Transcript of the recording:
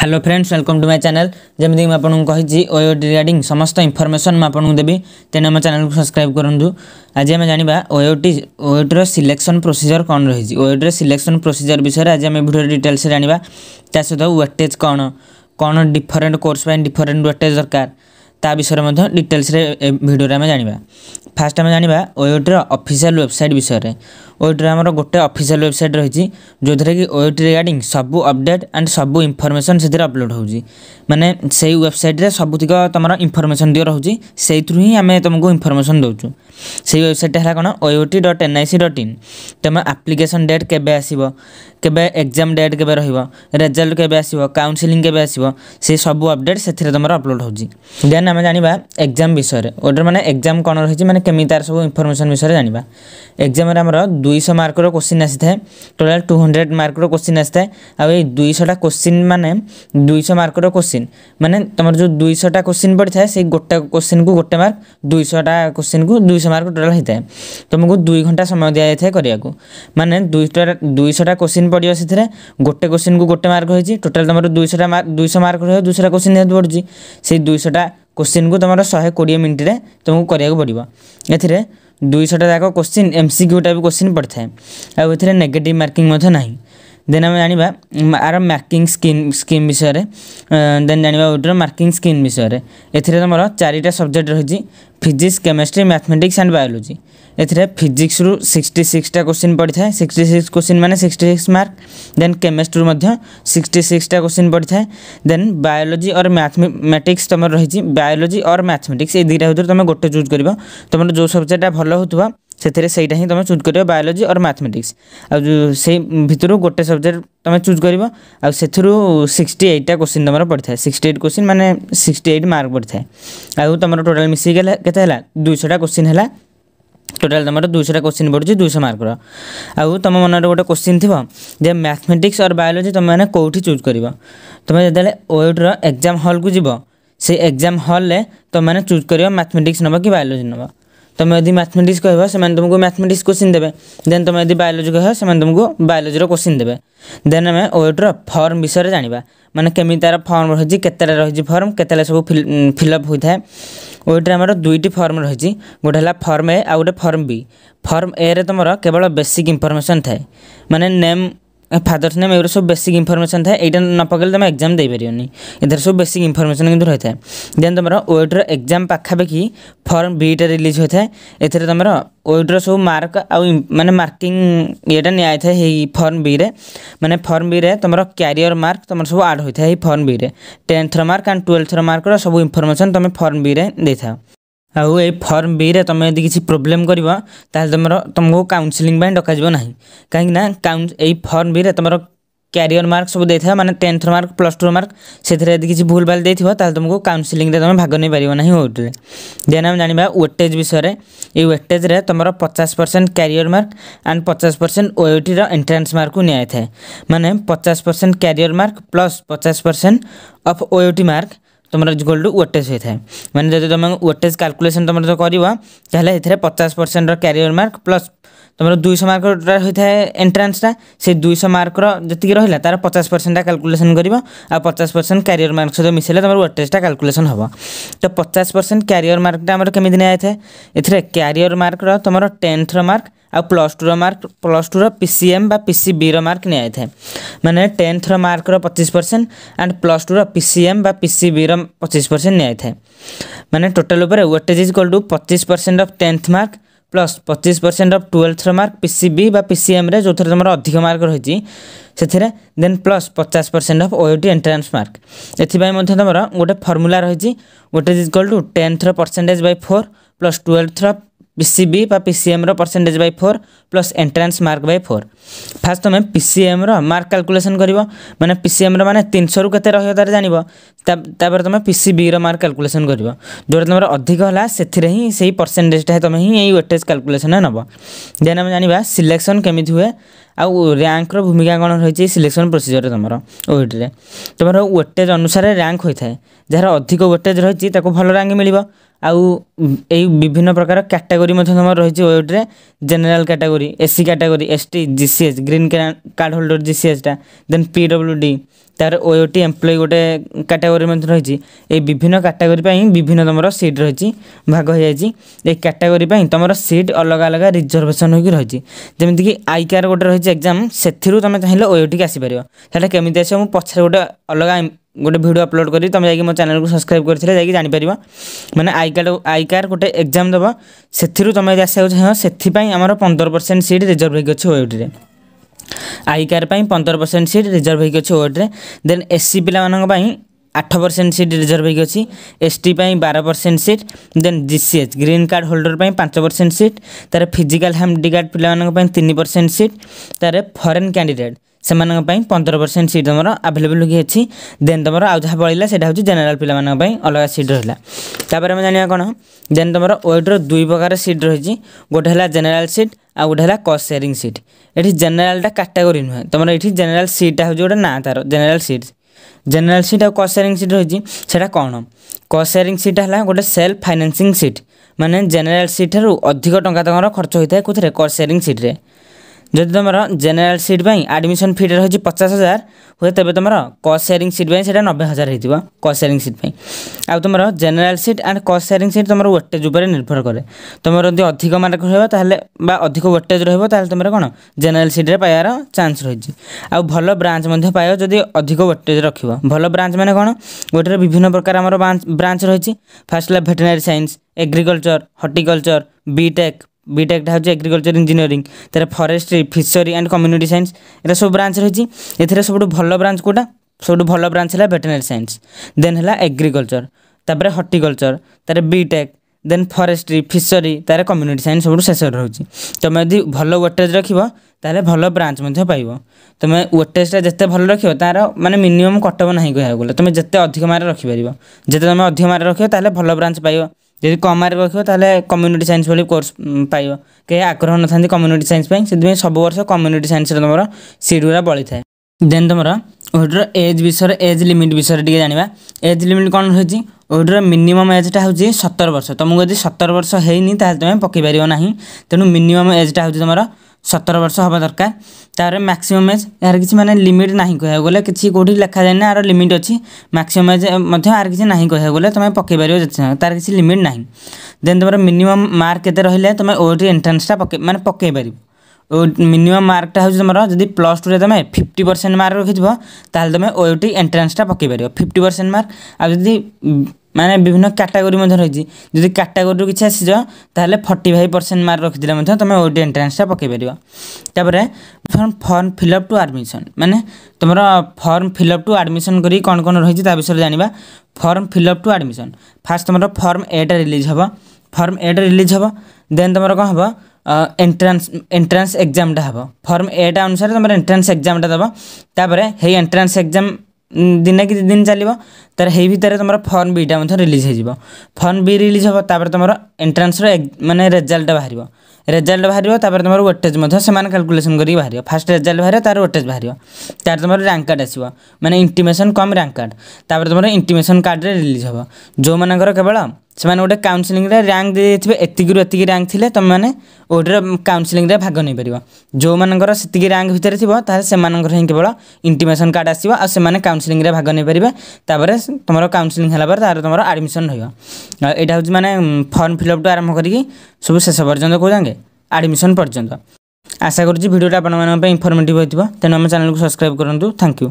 hello friends welcome to my channel যেমি আপনার কী ওয়ে রিগার্ডিং সমস্ত ইনফরমেসন আপনার দেবি তেমনি আমার চ্যানেল সবসক্রাইব করতু আজ আমি জাঁয়া ওয়েটি ওয়েটর সিলেকশন প্রোসিজর কম রয়েছে ওয়েটর সিলেকশন প্রোসিজর বিষয়ে আজ আমি ভিডিও ডিটেলসে জাঁয়া তা সহ ওয়েটেজ কম কম ডিফরেন্ট কোর্স ডিফরেন্ট ওয়েটেজ দরকার তা বিষয়ে ডিটেলসে ভিডিওরে আমি জাঁয়া ফার্স্ট আমি জাঁয়া ওয়েটর অফিসিয়াল ওয়েবসাইট বিষয়ে ওয়েଟ୍ରେ ଆମର ଗୋଟେ ଅଫିସିଆଲ୍ ୱେବସାଇଟ୍ ରହିଛି ଯେଉଁଥିରେ କି ୱେଟ୍ ରିଗାର୍ଡ଼ିଂ ସବୁ ଅପଡ଼େଟ୍ ଆଣ୍ଡ ସବୁ ଇନଫର୍ମେସନ୍ ସେଥିରେ ଅପଲୋଡ଼ ହେଉଛି ମାନେ ସେଇ ୱେବସାଇଟ୍ରେ ସବୁତିକ ତୁମର ଇନଫର୍ମେସନ୍ ଦିଅ ରହୁଛି ସେଇଥିରୁ ହିଁ ଆମେ ତୁମକୁ ଇନଫର୍ମେସନ୍ ଦେଉଛୁ ସେଇ ୱେବସାଇଟ୍ଟା ହେଲା କ'ଣ OUT dot N I C dot in ତୁମେ ଆପ୍ଲିକେସନ୍ ଡେଟ୍ କେବେ ଆସିବ କେବେ ଏକ୍ଜାମ୍ ଡେଟ୍ କେବେ ରହିବ ରେଜଲ୍ଟ କେବେ ଆସିବ କାଉନ୍ସିଲିଂ କେବେ ଆସିବ ସେ ସବୁ ଅପଡ଼େଟ୍ ସେଥିରେ ତୁମର ଅପଲୋଡ଼ ହେଉଛି ଦେନ୍ ଆମେ ଜାଣିବା ଏକ୍ଜାମ୍ ବିଷୟରେ ଓଡ଼ର ମାନେ ଏକ୍ଜାମ୍ କ'ଣ ରହିଛି ମାନେ କେମିତି ତା'ର ସବୁ ଇନଫର୍ମେସନ୍ ବିଷୟରେ ଜାଣିବା ଏକ୍ଜାମ୍ରେ ଆମର ଦୁଇଶହ ମାର୍କର କୋଶ୍ଚିନ୍ ଆସିଥାଏ ଟୋଟାଲ୍ ଟୁ ହଣ୍ଡ୍ରେଡ଼ ମାର୍କର କୋଶ୍ଚିନ୍ ଆସିଥାଏ ଆଉ ଏଇ ଦୁଇଶହଟା କୋଶ୍ଚିନ୍ ମାନେ ଦୁଇଶହ ମାର୍କର କୋଶ୍ଚିନ୍ ମାନେ ତୁମର ଯେଉଁ ଦୁଇଶହଟା କୋଶ୍ଚିନ୍ ପଡ଼ିଥାଏ ସେଇ ଗୋଟା କୋଶ୍ଚିନ୍କୁ ଗୋଟେ ମାର୍କ ଦୁଇଶହଟା କୋଶ୍ଚିନ୍କୁ ଦୁଇଶହ ମାର୍କ ଟୋଟାଲ୍ ହୋଇଥାଏ ତୁମକୁ ଦୁଇ ଘଣ୍ଟା ସମୟ ଦିଆଯାଇଥାଏ କରିବାକୁ ମାନେ ଦୁଇଶହଟା ଦୁଇଶହଟା କୋଶ୍ଚିନ୍ ପଡ଼ିବ ସେଥିରେ ଗୋଟେ କୋଶ୍ଚିନ୍କୁ ଗୋଟେ ମାର୍କ ହୋଇଛି ଟୋଟାଲ୍ ତୁମର ଦୁଇଶହଟା ମାର୍କ ଦୁଇଶହ ମାର୍କ ରହିବ ଦୁଇଶହଟା କୋଶ୍ଚିନ୍ ଯେହେତୁ ପଡ଼ୁଛି ସେଇ ଦୁଇଶହଟା କୋଶ୍ଚିନ୍କୁ ତୁମର ଶହେ କୋଡ଼ିଏ ମିନିଟ୍ରେ ତୁମକୁ କରିବାକୁ ପଡ଼ିବ ଏଥିରେ ଦୁଇଶହଟା ଯାକ question M C Q type question ପଡ଼ିଥାଏ ଆଉ ଏଥିରେ ନେଗେଟିଭ୍ ମାର୍କିଂ ମଧ୍ୟ ନାହିଁ ଦେନ୍ ଆମେ ଜାଣିବା ଆର ମାର୍କିଂ ସ୍କିମ୍ ସ୍କିମ୍ ବିଷୟରେ ଦେନ୍ ଜାଣିବା ଓଟିର ମାର୍କିଂ ସ୍କିମ୍ ବିଷୟରେ ଏଥିରେ ତୁମର ଚାରିଟା ସବଜେକ୍ଟ ରହିଛି physics chemistry mathematics and biology एजिक्स रु सिक्सटी सिक्सटा क्वेश्चन पड़ी था सिक्सटी सिक्स क्वेश्चन मैंने sixty six mark then chemistry sixty सिक्सटा क्वेश्चन पड़ी था देन बायोलोजी और मैथमेटिक्स तुम रही बायोलोजी और मैथमेटिक्स ये दुटा भितर तुम गोटे चूज कर तुम जो सब्जेक्टा भल हो से हिंसा तुम चूज कर बायोलोजी और मैथमेटिक्स से आईर गोटे सब्जेक्ट तुम चूज कर आरु सिक्सटी एट्टा क्वेश्चन तुम पड़ी है सिक्सटी एट क्वेश्चन मैंने सिक्सटी एट मार्क पड़ी था आम टोटाल मिसाला दुईटा क्वेश्चन है ଟୋଟାଲ ତୁମର ଦୁଇଶହଟା କୋଶ୍ଚିନ୍ ପଡ଼ୁଛି ଦୁଇଶହ ମାର୍କର ଆଉ ତୁମ ମନରେ ଗୋଟେ କୋଶ୍ଚିନ୍ ଥିବ ଯେ ମ୍ୟାଥମେଟିକ୍ସ ଅର୍ ବାୟୋଲୋଜି ତୁମେମାନେ କେଉଁଠି ଚୁଜ୍ କରିବ ତୁମେ ଯେତେବେଳେ ଓଏଟ୍ର ଏକ୍ଜାମ୍ ହଲ୍କୁ ଯିବ ସେ ଏକ୍ଜାମ୍ ହଲ୍ରେ ତୁମେମାନେ ଚୁଜ୍ କରିବ ମ୍ୟାଥମେଟିକ୍ସ ନେବ କି ବାୟୋଲୋଜି ନେବ तो तुम यदि मैथमेटिक्स कह से तुमको मैथमेटिक्स क्वेश्चन देवे देन तुम यदि बायोलोजी कह से तुमको बायोलोजी क्वेश्चन देवे देन आम ओएट्र फर्म विषय जाना मैंने केमी तार फर्म रही केतटा रही फर्म केतटा सब फिलअप होता है ওইটার आम दुईट फर्म रही गोटे फर्म ए এ गए फर्म बी फर्म ए এ রে তোমার কেবল বেসিক ইনফরমেসন থাকে মানে फादर्स नेम एगर सब बेसिक इनफर्मेशन थे यहाँ न पकड़े तुम एक्जाम दे पार नहीं सब बेसिक इनफर्मेसन कितना रही है देन तुम ओड्र एक्जाम पाखापाखी फर्म बीटा रिलीज होता है तुम ओड्र सब मार्क आउ मैंने मार्किंग ईटा निया फर्म बी रे मैंने फर्म बी तुम क्यारिययर मार्क तुम सब आड होता है फर्म बी रे टेन्थर मार्क एंड ट्वेल्थर मार्क सब इनफर्मेसन तुम फर्म बी था ଆଉ ଏ ଫର୍ମ ବିରେ ତୁମେ ଯଦି କିଛି ପ୍ରୋବ୍ଲେମ୍ କରିବ ତାହେଲେ ତୁମର ତୁମକୁ କାଉନ୍ସିଲିଂ ପାଇଁ ଡକାଯିବ ନାହିଁ କାହିଁକିନା ଏଇ ଫର୍ମ ବିରେ ତୁମର କ୍ୟାରିୟର ମାର୍କ ସବୁ ଦେଇଥାଏ ମାନେ ଟେନ୍ଥର ମାର୍କ ପ୍ଲସ୍ ଟୁର ମାର୍କ ସେଥିରେ ଯଦି କିଛି ଭୁଲ ଭାଲ ଦେଇଥିବ ତାହେଲେ ତୁମକୁ କାଉନ୍ସିଲିଂରେ ତୁମେ ଭାଗ ନେଇପାରିବ ନାହିଁ ଓଟିରେ ଦେନ୍ ଆମେ ଜାଣିବା ୱେଟେଜ୍ ବିଷୟରେ ଏଇ ୱେଟେଜ୍ରେ ତୁମର ପଚାଶ ପରସେଣ୍ଟ କ୍ୟାରିୟର ମାର୍କ ଆଣ୍ଡ ପଚାଶ ପରସେଣ୍ଟ ଓଏଟିର ଏଣ୍ଟ୍ରାନ୍ସ ମାର୍କକୁ ନିଆଯାଇଥାଏ ମାନେ ପଚାଶ ପରସେଣ୍ଟ କ୍ୟାରିୟର ମାର୍କ ପ୍ଲସ୍ ପଚାଶ ପରସେଣ୍ଟ ଅଫ୍ ଓଏଟି ମାର୍କ तुमर इक्वल टू वेटेज होता है मैंने जब तुम वेटेज काल्कुलेसन तुम जो कर पचास परसेंट क्यारियर मार्क प्लस तुम दुई मार्क होता है एंट्रान्सटा से दुई मार्क जी रहा तार पचास परसेंटा काल्कुलेसन कर आ पचास परसेंट क्यारियर मार्क सहित मिसेले तुम वेटेजटा काल्कुलेसन हम तो पचास परसेंट क्यारियर मार्कटा आम कमी निया है ये क्यारियर मार्क तुम टेन्थर मार्क ଆଉ ପ୍ଲସ୍ ଟୁର ମାର୍କ ପ୍ଲସ୍ ଟୁର ପି ସି ଏମ୍ ବା ପି ସି ବିର ମାର୍କ ନିଆଯାଇଥାଏ ମାନେ ଟେନ୍ଥର ମାର୍କର ପଚିଶ ପରସେଣ୍ଟ ଆଣ୍ଡ ପ୍ଲସ୍ ଟୁର ପି ସି ଏମ୍ ବା ପି ସି ବିର ପଚିଶ ପରସେଣ୍ଟ ନିଆଯାଇଥାଏ ମାନେ ଟୋଟାଲ୍ ଉପରେ ୱେଟେଜ୍ ଇଜ୍ କଲ୍ ଟୁ ପଚିଶ percent of tenth mark plus ପଚିଶ ପରସେଣ୍ଟ ଅଫ୍ ଟୁଏଲ୍ଥର ମାର୍କ ପି ସି ବି ବା ପି ସି ଏମ୍ରେ ଯେଉଁଥିରେ ତୁମର ଅଧିକ ମାର୍କ ରହିଛି ସେଥିରେ ଦେନ୍ ପ୍ଲସ୍ ପଚାଶ percent of O T entrance mark ଏଥିପାଇଁ ମଧ୍ୟ ତୁମର ଗୋଟେ ଫର୍ମୁଲା ରହିଛି ୱେଟେଜ୍ ଇଜ୍ କଲ୍ ଟୁ ଟେନ୍ଥର ପରସେଣ୍ଟେଜ୍ ବାଇ ଫୋର୍ ପ୍ଲସ୍ ଟୁଏଲ୍ଥର ପିସିବି ବା ପିସିଏମ୍ର percentage by four plus entrance mark by four first ତୁମେ ପିସିଏମ୍ର ମାର୍କ କାଲକୁଲେସନ୍ କରିବ ମାନେ ପିସିଏମ୍ର ମାନେ ତିନିଶହରୁ କେତେ ରହିବ ତା'ର ଜାଣିବ ତାପରେ ତୁମେ ପିସିବିର ମାର୍କ କାଲକୁଲେସନ୍ କରିବ ଯେଉଁଟା ତୁମର ଅଧିକ ହେଲା ସେଥିରେ ହିଁ ସେଇ ପରସେଣ୍ଟେଜ୍ଟା ତୁମେ ହିଁ ଏଇ ୱେଟେଜ୍ କାଲକୁଲେସନ୍ରେ ନେବ ଦେନ୍ ଆମେ ଜାଣିବା ସିଲେକ୍ସନ୍ କେମିତି ହୁଏ ଆଉ ର୍ୟାଙ୍କର ଭୂମିକା କ'ଣ ରହିଛି ସିଲେକ୍ସନ୍ ପ୍ରୋସିଜିଓରେ ତୁମର ଓଇଟିରେ ତୁମର ୱେଟେଜ୍ ଅନୁସାରେ ରାଙ୍କ ହୋଇଥାଏ ଯାହାର ଅଧିକ ୱେଟେଜ୍ ରହିଛି ତାକୁ ଭଲ ରାଙ୍କ ମିଳିବ ଆଉ ଏଇ ବିଭିନ୍ନ ପ୍ରକାର କ୍ୟାଟାଗୋରୀ ମଧ୍ୟ ତୁମର ରହିଛି ୱେଟ୍ରେ general category S C category S T G C S green card holder G C ଏସ୍ଟା ଦେନ୍ ପି ଡବ୍ଲୁ ଡ଼ି তার ଓଟି ଏମ୍ପ୍ଲୟ ଗୋଟେ କାଟାଗୋରୀ ମଧ୍ୟ ରହିଛି ଏଇ ବିଭିନ୍ନ କାଟାଗୋରୀ ପାଇଁ ବିଭିନ୍ନ ତୁମର ସିଟ୍ ରହିଛି ଭାଗ ହୋଇଯାଇଛି ଏଇ କାଟାଗୋରୀ ପାଇଁ ତୁମର ସିଟ୍ ଅଲଗା ଅଲଗା ରିଜର୍ଭେସନ୍ ହୋଇକି ରହିଛି ଯେମିତିକି ଆଇକାର ଗୋଟେ ରହିଛି ଏକ୍ଜାମ୍ ସେଥିରୁ ତୁମେ ଚାହିଁଲେ ଓଏଟିକି ଆସିପାରିବ ସେଇଟା କେମିତି ଆସିବ ମୁଁ ପଛରେ ଗୋଟେ ଅଲଗା ଗୋଟେ ଭିଡ଼ିଓ ଅପଲୋଡ଼ କରି ତୁମେ ଯାଇକି ମୋ ଚ୍ୟାନେଲକୁ ସବସ୍କ୍ରାଇବ୍ କରିଥିଲେ ଯାଇକି ଜାଣିପାରିବ ମାନେ ଆଇ କାର୍ଡ଼ ଆଇ କାର୍ଡ଼ ଗୋଟେ ଏକ୍ଜାମ୍ ଦେବ ସେଥିରୁ ତୁମେ ଯଦି ଆସିବାକୁ ଚାହିଁବ ସେଥିପାଇଁ ଆମର ପନ୍ଦର ପରସେଣ୍ଟ ସିଟ୍ ରିଜର୍ଭ ହୋଇକି ଅଛି ଓଏଟିରେ ଆଇକାର ପାଇଁ ପନ୍ଦର ପରସେଣ୍ଟ ସିଟ୍ ରିଜର୍ଭ ହେଇକି ଅଛି ଓଏଡ଼ରେ ଦେନ୍ ଏସ୍ ସି ପିଲାମାନଙ୍କ ପାଇଁ ଆଠ ପରସେଣ୍ଟ ସିଟ୍ ରିଜର୍ଭ ହେଇକି ଅଛି ଏସ୍ ଟି ପାଇଁ ବାର percent seat then G C H green card holder ପାଇଁ ପାଞ୍ଚ ପରସେଣ୍ଟ ସିଟ୍ ତା'ର ଫିଜିକାଲ୍ ହ୍ୟାଣ୍ଡିକାର୍ଡ଼ ପିଲାମାନଙ୍କ ପାଇଁ ତିନି ପରସେଣ୍ଟ ସିଟ୍ ତା'ର ଫରେନ୍ କ୍ୟାଣ୍ଡିଡେଟ୍ ସେମାନଙ୍କ ପାଇଁ ପନ୍ଦର ପରସେଣ୍ଟ ସିଟ୍ ତୁମର ଆଭେଲେବୁଲ୍ ହୋଇକି ଅଛି ଦେନ୍ ତୁମର ଆଉ ଯାହା ବଳିଲା ସେଇଟା ହେଉଛି ଜେନେରାଲ୍ ପିଲାମାନଙ୍କ ପାଇଁ ଅଲଗା ସିଟ୍ ରହିଲା ତାପରେ ଆମେ ଜାଣିବା କ'ଣ ଦେନ୍ ତୁମର ୱେଟ୍ର ଦୁଇ ପ୍ରକାର ସିଟ୍ ରହିଛି ଗୋଟେ ହେଲା ଜେନେରାଲ୍ ସିଟ୍ ଆଉ ଗୋଟେ ହେଲା କଷ୍ଟ ସେୟାରିଂ ସିଟ୍ ଏଠି ଜେନେରାଲଟା କାଟାଗୋରୀ ନୁହେଁ ତମର ଏଠି ଜେନେରାଲ ସିଟ୍ଟା ହେଉଛି ଗୋଟେ ନାଁ ତା'ର ଜେନେରାଲ ସିଟ୍ ଜେନେରାଲ ସିଟ୍ ଆଉ କଷ୍ଟ ସେୟାରିଂ ସିଟ୍ ରହିଛି ସେଇଟା କ'ଣ କଷ୍ଟ ସେୟାରିଂ ସିଟ୍ ହେଲା ଗୋଟେ ସେଲ୍ଫ ଫାଇନାନ୍ସିଂ ସିଟ୍ ମାନେ ଜେନେରାଲ ସିଟ୍ ଠାରୁ ଅଧିକ ଟଙ୍କା ତାଙ୍କର ଖର୍ଚ୍ଚ ହୋଇଥାଏ କେଉଁଥିରେ କଷ୍ଟ ସେୟାରିଂ ସିଟ୍ରେ ଯଦି ତୁମର ଜେନେରାଲ ସିଟ୍ ପାଇଁ ଆଡ଼ମିସନ୍ ଫିଟା ରହିଛି ପଚାଶ ହଜାର ହୁଏ ତେବେ ତୁମର କଷ୍ଟ ସେୟାରିଂ ସିଟ୍ ପାଇଁ ସେଇଟା ନବେ ହଜାର ହେଇଥିବ କଷ୍ଟ ସେୟାରିଂ ସିଟ୍ ପାଇଁ ଆଉ ତୁମର general seat and cost sharing seat ତୁମର ୱେଟେଜ୍ ଉପରେ ନିର୍ଭର କରେ ତୁମର ଯଦି ଅଧିକ ମାର୍କ ରହିବ ତାହେଲେ ବା ଅଧିକ ୱେଟେଜ୍ ରହିବ ତାହେଲେ ତୁମର କ'ଣ ଜେନେରାଲ ସିଟ୍ରେ ପାଇବାର ଚାନ୍ସ ରହିଛି ଆଉ ଭଲ ବ୍ରାଞ୍ଚ ମଧ୍ୟ ପାଇବ ଯଦି ଅଧିକ ୱେଟେଜ୍ ରଖିବ ଭଲ ବ୍ରାଞ୍ଚ ମାନେ କ'ଣ ଗୋଟିଏରେ ବିଭିନ୍ନ ପ୍ରକାର ଆମର ବ୍ରାଞ୍ଚ ରହିଛି ଫାର୍ଷ୍ଟ ହେଲା veterinary science agriculture horticulture B Tech বিটেকটা হচ্ছে এগ্রিকলচর ইঞ্জিনিয়ারিং তার forestry fishery and community science এটা সব ব্রাঞ্চ রয়েছে এর সবুঠু ভাল ব্রাঞ্চ কোটা সবুঠু ভাল ব্রাঞ্চ হল ভেটেনারি সাইন্স দেন হল এগ্রিকলচর তাপরে হর্টিকলচর তার বিটেক দেন ফরেস্ট্রি ফিশরি তার কম্যুনিটি সাইন্স সবুঠু শেষরে রয়েছে তুমি যদি ভাল ওয়েটেজ রাখব তাহলে ভাল ব্রাঞ্চ মধ্যে পাইব তুমি ওয়েটেজটা যেতে ভাল রাখব তার মানে মিনিমম কটব না কোথাও গেলে তুমি যেতে অধিক মার্ক রখিপার যেতে তুমি অধিক মার্ক রখিব তাহলে ভাল ব্রাঞ্চ পাইব ଯଦି କମାରେ ରଖିବ ତାହେଲେ କମ୍ୟୁନିଟି ସାଇନ୍ସ ଭଳି କୋର୍ସ ପାଇବ କେହି ଆଗ୍ରହ ନଥାନ୍ତି କମ୍ୟୁନିଟି ସାଇନ୍ସ ପାଇଁ ସେଥିପାଇଁ ସବୁ ବର୍ଷ କମ୍ୟୁନିଟି ସାଇନ୍ସରେ ତୁମର ସିଟ୍ ଗୁଡ଼ା ବଳିଥାଏ ଦେନ୍ ତୁମର ଓହିଡ଼ର ଏଜ୍ ବିଷୟରେ ଏଜ୍ ଲିମିଟ୍ ବିଷୟରେ ଟିକେ ଜାଣିବା ଏଜ୍ ଲିମିଟ୍ କ'ଣ ରହିଛି ଓହିଡ଼ର ମିନିମମ୍ ଏଜ୍ଟା ହେଉଛି ସତର ବର୍ଷ ତୁମକୁ ଯଦି ସତର ବର୍ଷ ହେଇନି ତାହେଲେ ତୁମେ ପକାଇ ପାରିବ ନାହିଁ ତେଣୁ ମିନିମମ୍ ଏଜ୍ଟା ହେଉଛି ତୁମର सतर वर्ष हाँ दरकार तरह मैक्सीम एज यार किसी मैंने लिमिट ना कह गए किसी कौट लिखा जाए ना यार लिमिट अच्छी मैक्सीम एज यार किसी तो ना कह गए तुम्हें पकई पार तार किसी लिमिट ना दे तुम मिनिमम मार्क के रही तुम ओट एंट्रान्सटा पक मैंने पकई पार मिनिमम मार्कटा हो प्लस टू में तुम फिफ्टी परसेंट मार्क रखी तुम ओ टी एंट्रान्सटा पकई पार फिफ्टी परसेंट मार्क आदि মানে বিভিন্ন ক্যাটাগোরি মধ্যে রয়েছে যদি ক্যাটাগোরির কিছু আসিছ তাহলে ফর্টি ফাইভ পরসেন্ট মার্ক রখিদেলে মধ্যে তুমি ওটি এন্ট্রান্সটা পকাই পার তাপরে form form fill up to admission মানে তোমার form fill up to admission করি কোণ কোণ রয়েছে তা বিষয়ে জাঁয়া form fill up to admission first তোমার ফর্ম এটা রিলিজ হব ফর্ম এটা রিলিজ হব দেন তোমার কম হব এন্ট্রান্স এন্ট্রান্স এক্সামটা হব ফর্ম এটা অনুসারে তোমার এন্ট্রান্স এক্সামটা দেব তাপরে সেই এন্ট্রান্স এক্সাম ଦିନେ କି ଦୁଇ ଦିନ ଚାଲିବ ତା'ର ହେଇ ଭିତରେ ତୁମର ଫର୍ମ ବିଟା ମଧ୍ୟ ରିଲିଜ୍ ହେଇଯିବ ଫର୍ମ ବି ରିଲିଜ୍ ହେବ ତା'ପରେ ତୁମର ଏଣ୍ଟ୍ରାନ୍ସର ମାନେ ରେଜଲ୍ଟ ବାହାରିବ ରେଜଲ୍ଟ ବାହାରିବ ତାପରେ ତମର ୱେଟେଜ୍ ମଧ୍ୟ ସେମାନେ କାଲକୁଲେସନ୍ କରିକି ବାହାରିବ ଫାଷ୍ଟ ରେଜଲ୍ଟ ବାହାରିବ ତାର ୱେଟେଜ୍ ବାହାରିବ ତାର ତମର ରାଙ୍କ କାର୍ଡ଼ ଆସିବ ମାନେ ଇଣ୍ଟିମେସନ୍ କମ୍ ରାଙ୍କ କାର୍ଡ଼ ତାପରେ ତମର ଇଣ୍ଟିମେସନ୍ କାର୍ଡ଼ରେ ରିଲିଜ୍ ହେବ ଯେଉଁମାନଙ୍କର କେବଳ ସେମାନେ ଗୋଟେ କାଉନ୍ସିଲିଂରେ ରାଙ୍କ ଦେଇଥିବେ ଏତିକିରୁ ଏତିକି ରାଙ୍କ ଥିଲେ ତୁମେମାନେ ଓଡ଼ିର କାଉନ୍ସିଲିଂରେ ଭାଗ ନେଇପାରିବ ଯେଉଁମାନଙ୍କର ସେତିକି ରାଙ୍କ ଭିତରେ ଥିବ ତାହେଲେ ସେମାନଙ୍କର ହିଁ କେବଳ ଇଣ୍ଟିମେସନ୍ କାର୍ଡ଼ ଆସିବ ଆଉ ସେମାନେ କାଉନ୍ସିଲିଂରେ ଭାଗ ନେଇପାରିବେ ତାପରେ ତୁମର କାଉନ୍ସିଲିଂ ହେଲା ପରେ ତାର ତୁମର ଆଡ଼ମିସନ୍ ରହିବ ଏଇଟା ହେଉଛି ମାନେ ଫର୍ମ ଫିଲ୍ଅପ୍ଠୁ ଆରମ୍ଭ କରିକି ସବୁ ଶେଷ ପର୍ଯ୍ୟନ୍ତ କେଉଁ ଯାଙ୍କେ ଆଡ଼ମିସନ୍ ପର୍ଯ୍ୟନ୍ତ ଆଶା କରୁଛି ଭିଡ଼ିଓଟା ଆପଣମାନଙ୍କ ପାଇଁ ଇନଫର୍ମେଟିଭ୍ ହୋଇଥିବ ତେଣୁ ଆମ ଚ୍ୟାନେଲକୁ ସବସ୍କ୍ରାଇବ୍ କରନ୍ତୁ ଥ୍ୟାଙ୍କ ୟୁ